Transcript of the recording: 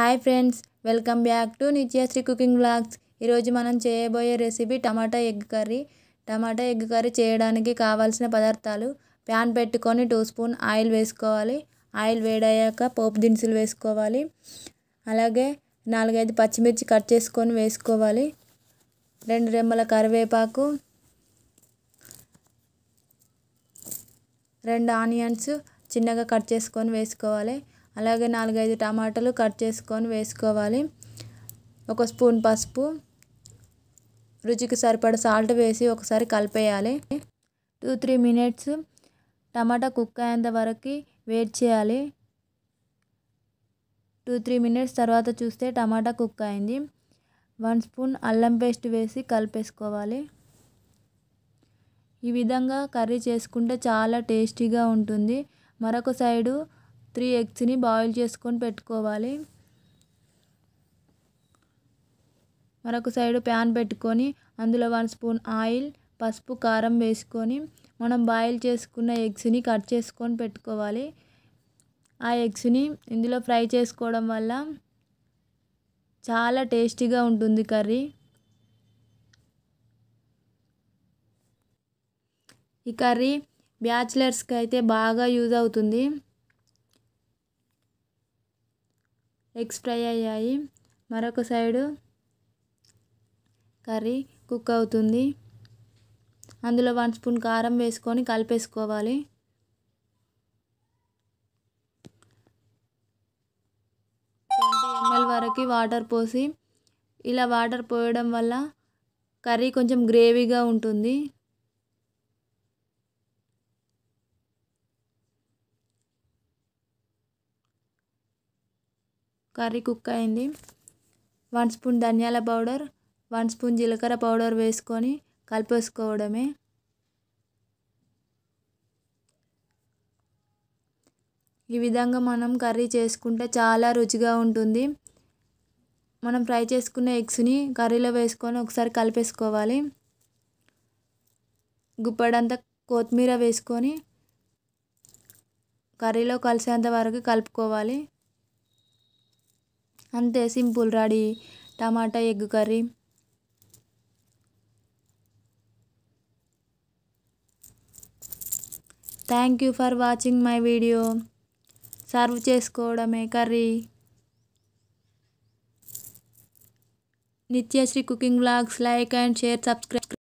hi friends welcome back to Nithyashree cooking blogs ఈరోజు మనం చేయబోయే recipe tomato egg curry tomato egg curry చేయడానికి కావాల్సిన పదార్థాలు ప్యాన్ పెట్టుకొని టూ స్పూన్ ఆయిల్ వేసుకోవాలి ఆయిల్ వేడయ్యాక పోపు దినుసులు వేసుకోవాలి అలాగే నాలుగైదు పచ్చిమిర్చి కట్ చేసుకొని వేసుకోవాలి రెండు రెమ్మల కరివేపాకు రెండు ఆనియన్స్ చిన్నగా కట్ చేసుకొని వేసుకోవాలి అలాగే నాలుగైదు టమాటాలు కట్ చేసుకొని వేసుకోవాలి ఒక స్పూన్ పసుపు రుచికి సరిపడ సాల్ట్ వేసి ఒకసారి కలిపేయాలి two three minutes tomato cook అయ్యేంత వరకు వెయిట్ చేయాలి టూ త్రీ మినిట్స్ తర్వాత చూస్తే టమాటా కుక్ అయింది వన్ స్పూన్ అల్లం పేస్ట్ వేసి కలిపేసుకోవాలి ఈ విధంగా కర్రీ చేసుకుంటే చాలా టేస్టీగా ఉంటుంది మరొక సైడు త్రీ ఎగ్స్ని బాయిల్ చేసుకొని పెట్టుకోవాలి మరొక సైడ్ ప్యాన్ పెట్టుకొని అందులో వన్ స్పూన్ ఆయిల్ పసుపు కారం వేసుకొని మనం బాయిల్ చేసుకున్న ఎగ్స్ని కట్ చేసుకొని పెట్టుకోవాలి ఆ ఎగ్స్ని ఇందులో ఫ్రై చేసుకోవడం వల్ల చాలా టేస్టీగా ఉంటుంది కర్రీ ఈ కర్రీ బ్యాచిలర్స్కి అయితే బాగా యూజ్ అవుతుంది ఎగ్స్ ఫ్రై అయ్యాయి మరొక సైడు కర్రీ కుక్ అవుతుంది అందులో వన్ స్పూన్ కారం వేసుకొని కలిపేసుకోవాలి ఎంఎల్ వరకు వాటర్ పోసి ఇలా వాటర్ పోయడం వల్ల కర్రీ కొంచెం గ్రేవీగా ఉంటుంది కర్రీ కుక్ అయింది వన్ స్పూన్ ధనియాల పౌడర్ వన్ స్పూన్ జీలకర్ర పౌడర్ వేసుకొని కలిపేసుకోవడమే ఈ విధంగా మనం కర్రీ చేసుకుంటే చాలా రుచిగా ఉంటుంది మనం ఫ్రై చేసుకున్న ఎగ్స్ని కర్రీలో వేసుకొని ఒకసారి కలిపేసుకోవాలి గుప్పడంతా కొత్తిమీర వేసుకొని కర్రీలో కలిసేంత వరకు కలుపుకోవాలి అంతే simple ready tomato egg curry thank you for watching my video serve చేసుకోవడమే curry Nithyashree cooking blogs like and share subscribe